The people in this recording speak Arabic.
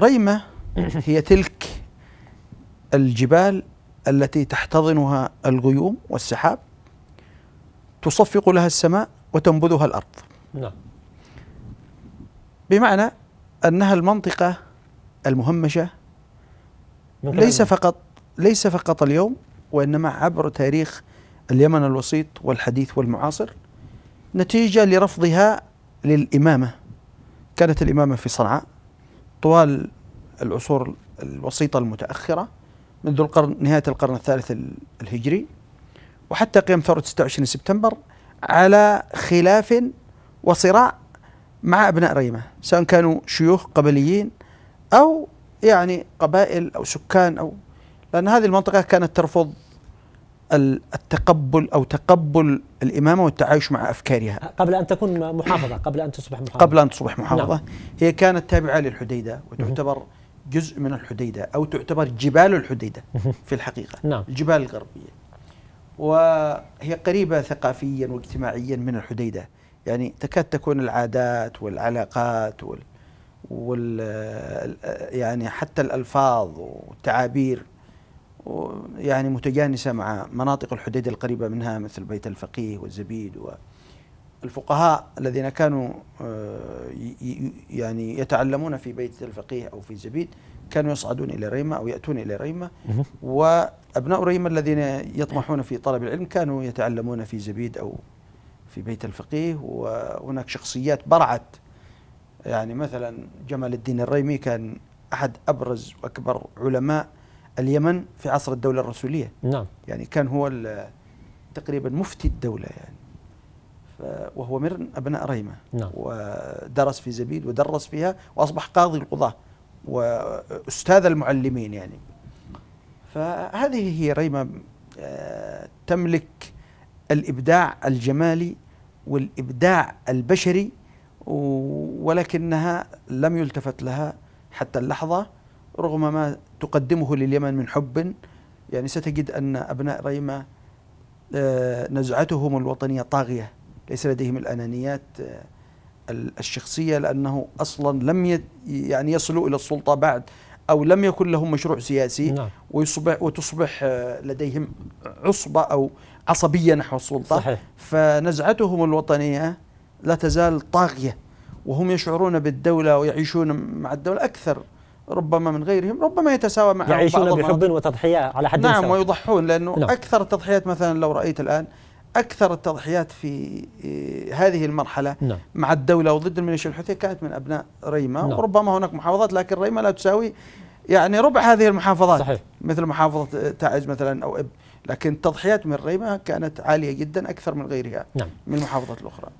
ريمة هي تلك الجبال التي تحتضنها الغيوم والسحاب تصفق لها السماء وتنبذها الأرض نعم بمعنى أنها المنطقة المهمشة ليس فقط ليس فقط اليوم وإنما عبر تاريخ اليمن الوسيط والحديث والمعاصر نتيجة لرفضها للإمامة كانت الإمامة في صنعاء طوال العصور الوسيطة المتأخرة منذ القرن نهاية القرن الثالث الهجري وحتى قيام ثورة 26 سبتمبر على خلاف وصراع مع أبناء ريمة سواء كانوا شيوخ قبليين أو يعني قبائل أو سكان أو لأن هذه المنطقة كانت ترفض التقبل او تقبل الامامه والتعايش مع افكارها قبل ان تكون محافظه قبل ان تصبح محافظه قبل ان تصبح نعم. محافظه نعم. هي كانت تابعه للحديده وتعتبر جزء من الحديده او تعتبر جبال الحديده في الحقيقه نعم. الجبال الغربيه وهي قريبه ثقافيا واجتماعيا من الحديده يعني تكاد تكون العادات والعلاقات وال, وال يعني حتى الالفاظ والتعابير يعني متجانسة مع مناطق الحديد القريبة منها مثل بيت الفقيه والزبيد والفقهاء الذين كانوا آه، يعني يتعلمون في بيت الفقيه أو في زبيد كانوا يصعدون إلى ريمة أو يأتون إلى ريمة وأبناء ريمة الذين يطمحون في طلب العلم كانوا يتعلمون في زبيد أو في بيت الفقيه وهناك شخصيات برعت يعني مثلا جمال الدين الريمي كان أحد أبرز وأكبر علماء اليمن في عصر الدولة الرسولية نعم يعني كان هو تقريبا مفتي الدولة يعني وهو من أبناء ريمة نعم ودرس في زبيد ودرس فيها وأصبح قاضي القضاة وأستاذ المعلمين يعني فهذه هي ريمة آه، تملك الإبداع الجمالي والإبداع البشري ولكنها لم يلتفت لها حتى اللحظة رغم ما تقدمه لليمن من حب يعني ستجد أن أبناء ريمة آه، نزعتهم الوطنية طاغية ليس لديهم الأنانيات آه، الشخصية لأنه أصلا لم يعني يصلوا إلى السلطة بعد أو لم يكن لهم مشروع سياسي نعم. ويصبح وتصبح آه، لديهم عصبة أو عصبية نحو السلطة صحيح. فنزعتهم الوطنية لا تزال طاغية وهم يشعرون بالدولة ويعيشون مع الدولة أكثر ربما من غيرهم ربما يتساوى مع يعيشون بحب وتضحية على حد نعم سوى. ويضحون لأنه نعم. أكثر التضحيات مثلا لو رأيت الآن أكثر التضحيات في آه، هذه المرحلة نعم. مع الدولة وضد الميليشيا الحوثية كانت من أبناء ريمة نعم. وربما هناك محافظات لكن ريمة لا تساوي يعني ربع هذه المحافظات صحيح. مثل محافظة آه، تعز مثلا أو إب لكن التضحيات من ريمة كانت عالية جدا أكثر من غيرها نعم. من المحافظات الأخرى